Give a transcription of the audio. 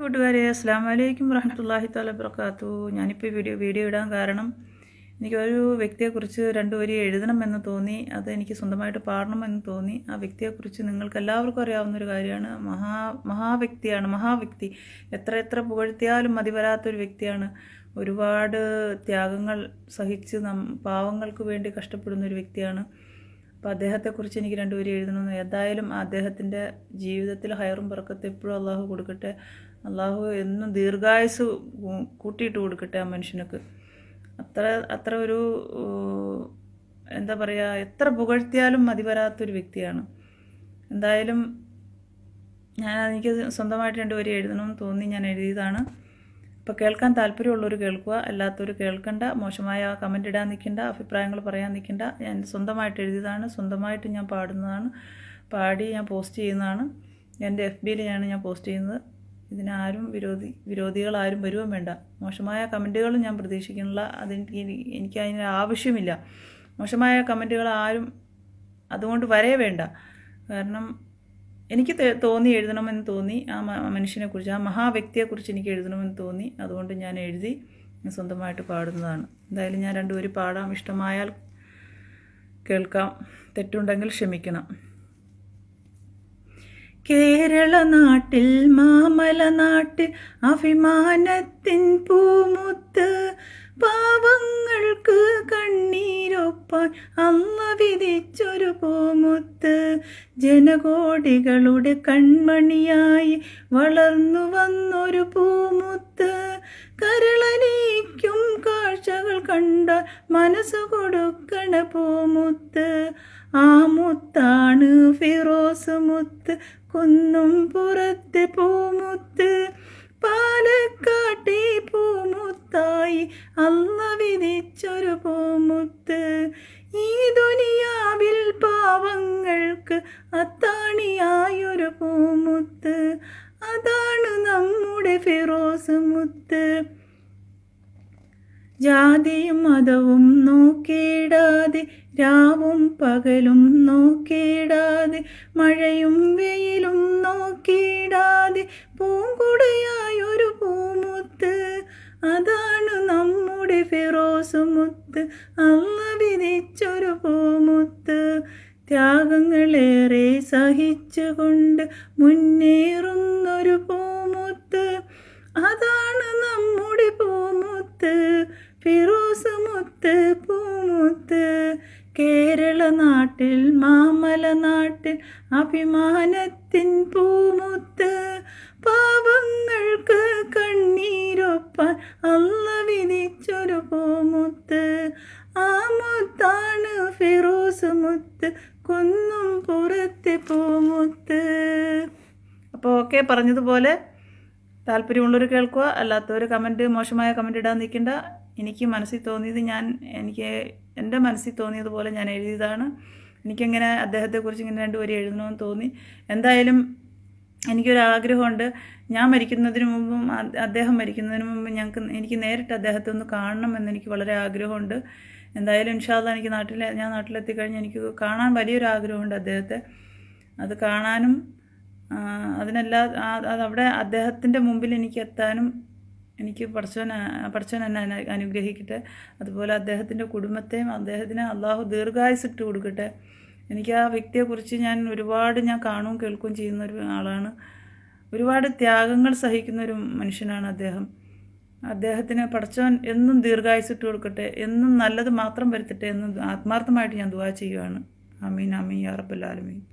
കൂട്ടുകാരെ അസ്സാം വലൈക്കും വറഹമത്തല്ലാഹി തല വർക്കാത്തു ഞാനിപ്പോൾ വീഡിയോ വീഡിയോ ഇടാൻ കാരണം എനിക്കൊരു വ്യക്തിയെക്കുറിച്ച് രണ്ടു വരി എഴുതണമെന്ന് തോന്നി അത് എനിക്ക് സ്വന്തമായിട്ട് പാടണമെന്ന് തോന്നി ആ വ്യക്തിയെക്കുറിച്ച് നിങ്ങൾക്ക് എല്ലാവർക്കും അറിയാവുന്ന ഒരു കാര്യമാണ് മഹാ മഹാവ്യക്തിയാണ് മഹാവ്യക്തി എത്ര എത്ര പുകഴ്ത്തിയാലും മതി വരാത്തൊരു വ്യക്തിയാണ് ഒരുപാട് ത്യാഗങ്ങൾ സഹിച്ച് നം പാവങ്ങൾക്ക് വേണ്ടി കഷ്ടപ്പെടുന്ന ഒരു വ്യക്തിയാണ് അപ്പോൾ അദ്ദേഹത്തെക്കുറിച്ച് എനിക്ക് രണ്ടുപേരും എഴുതണമെന്ന് ഏതായാലും അദ്ദേഹത്തിൻ്റെ ജീവിതത്തിൽ ഹയറും പറക്കത്ത് എപ്പോഴും അള്ളാഹു കൊടുക്കട്ടെ അള്ളാഹു എന്നും ദീർഘായുസ് കൂട്ടിയിട്ട് കൊടുക്കട്ടെ ആ മനുഷ്യനൊക്കെ അത്ര അത്ര ഒരു എന്താ പറയുക എത്ര പുകഴ്ത്തിയാലും മതി വരാത്തൊരു വ്യക്തിയാണ് എന്തായാലും ഞാൻ എനിക്ക് സ്വന്തമായിട്ട് എഴുതണം എന്ന് തോന്നി ഞാൻ എഴുതിയതാണ് ഇപ്പോൾ കേൾക്കാൻ താല്പര്യമുള്ളവർ കേൾക്കുക അല്ലാത്തവർ കേൾക്കണ്ട മോശമായ കമൻ്റ് ഇടാൻ നിൽക്കണ്ട അഭിപ്രായങ്ങൾ പറയാൻ നിൽക്കണ്ട ഞാൻ സ്വന്തമായിട്ട് എഴുതിയതാണ് സ്വന്തമായിട്ട് ഞാൻ പാടുന്നതാണ് പാടി ഞാൻ പോസ്റ്റ് ചെയ്യുന്നതാണ് എൻ്റെ എഫ് ബിയിലാണ് ഞാൻ പോസ്റ്റ് ചെയ്യുന്നത് ഇതിനാരും വിരോധി വിരോധികളാരും വരുവാൻ വേണ്ട മോശമായ കമൻറ്റുകൾ ഞാൻ പ്രതീക്ഷിക്കുന്നില്ല അതെനിക്ക് എനിക്ക് അതിന് ആവശ്യമില്ല മോശമായ കമൻറ്റുകൾ ആരും അതുകൊണ്ട് വരേ വേണ്ട കാരണം എനിക്ക് തോന്നി എഴുതണമെന്ന് തോന്നി ആ മനുഷ്യനെ കുറിച്ച് ആ മഹാവ്യക്തിയെക്കുറിച്ച് എനിക്ക് എഴുതണമെന്ന് തോന്നി അതുകൊണ്ട് ഞാൻ എഴുതി സ്വന്തമായിട്ട് പാടുന്നതാണ് എന്തായാലും ഞാൻ രണ്ടുപേരും പാടാം ഇഷ്ടമായാൽ കേൾക്കാം തെറ്റുണ്ടെങ്കിൽ ക്ഷമിക്കണം കേരള നാട്ടിൽ മാമല നാട്ടിൽ അഭിമാനത്തിൻ പൂമുത്ത് പാവങ്ങൾക്ക് കണ്ണീരൊപ്പാൻ അന്ന് വിധിച്ചൊരു പൂമുത്ത് ജനകോടികളുടെ കൺമണിയായി വളർന്നു വന്നൊരു പൂമുത്ത് കരളനീക്കും കാഴ്ചകൾ കണ്ട മനസ്സു കൊടുക്കണ പൂമുത്ത് ആ മുത്താണ് ഫിറോസ് മുത്ത് കുന്നും പുറത്തെ പൂമുത്ത് പാലക്കാട്ടി പൂമുത്തായി അല്ല വിധിച്ചൊരു പൂമുത്ത് ഈ ദുനിയാവിൽ പാവങ്ങൾക്ക് അത്താണിയായൊരു പൂമുത്ത് അതാണ് നമ്മുടെ ഫിറോസ് മുത്ത് ജാതിയും മതവും നോക്കിയിടാതെ രാവും പകലും നോക്കിയിടാതെ മഴയും വെയിലും നോക്കിയിടാതെ പൂങ്കുടയായൊരു പൂമുത്ത് അതാണ് നമ്മുടെ ഫിറോസുമുത്ത് അന്ന് വിധിച്ചൊരു പൂമുത്ത് ത്യാഗങ്ങളേറെ സഹിച്ചുകൊണ്ട് മുന്നേറുന്നൊരു പൂമുത്ത് അതാണ് നമ്മുടെ പൂമുത്ത് ഫിറോസുമുത്ത് പൂമുത്ത് കേരള നാട്ടിൽ മാമല നാട്ടിൽ അഭിമാനത്തിൻ പൂമുത്ത് പാപങ്ങൾക്ക് കണ്ണീരൊപ്പാൻ അല്ല വിധിച്ചൊരു പൂമുത്ത് ആ മുത്താണ് ഫിറോസ് മുത്ത് കൊന്നും പുറത്തെ പൂമുത്ത് അപ്പോൾ ഓക്കെ പറഞ്ഞതുപോലെ താല്പര്യമുള്ളവർ കേൾക്കുക അല്ലാത്തവർ കമൻറ്റ് മോശമായ കമൻറ്റ് ഇടാൻ നിൽക്കേണ്ട എനിക്ക് മനസ്സിൽ തോന്നിയത് ഞാൻ എനിക്ക് എൻ്റെ മനസ്സിൽ തോന്നിയതുപോലെ ഞാൻ എഴുതിയതാണ് എനിക്കങ്ങനെ അദ്ദേഹത്തെക്കുറിച്ച് ഇങ്ങനെ രണ്ടുപേരും എഴുതണമെന്ന് തോന്നി എന്തായാലും എനിക്കൊരാഗ്രഹമുണ്ട് ഞാൻ മരിക്കുന്നതിന് മുമ്പും അദ്ദേഹം മരിക്കുന്നതിന് മുമ്പ് ഞങ്ങൾക്ക് എനിക്ക് നേരിട്ട് അദ്ദേഹത്തെ ഒന്ന് കാണണം എന്ന് എനിക്ക് വളരെ ആഗ്രഹമുണ്ട് എന്തായാലും ഇൻഷാദ് എനിക്ക് നാട്ടിൽ ഞാൻ നാട്ടിലെത്തിക്കഴിഞ്ഞ് എനിക്ക് കാണാൻ വലിയൊരു ആഗ്രഹമുണ്ട് അദ്ദേഹത്തെ അത് കാണാനും അതിനെല്ലാ അതവിടെ അദ്ദേഹത്തിൻ്റെ മുമ്പിൽ എനിക്ക് എത്താനും എനിക്ക് പഠിച്ചവൻ പഠിച്ചവൻ എന്നെ അനുഗ്രഹിക്കട്ടെ അതുപോലെ അദ്ദേഹത്തിൻ്റെ കുടുംബത്തെയും അദ്ദേഹത്തിന് അള്ളാഹു ദീർഘായുസിട്ട് കൊടുക്കട്ടെ എനിക്ക് ആ വ്യക്തിയെക്കുറിച്ച് ഞാൻ ഒരുപാട് ഞാൻ കാണുകയും കേൾക്കുകയും ചെയ്യുന്ന ഒരു ആളാണ് ഒരുപാട് ത്യാഗങ്ങൾ സഹിക്കുന്ന ഒരു മനുഷ്യനാണ് അദ്ദേഹം അദ്ദേഹത്തിന് പഠിച്ചവൻ എന്നും ദീർഘായുസിട്ട് കൊടുക്കട്ടെ എന്നും നല്ലത് മാത്രം വരുത്തട്ടെ എന്നും ആത്മാർത്ഥമായിട്ട് ഞാൻ ദുവാ ചെയ്യുകയാണ് അമീൻ അമീൻ ആലമീൻ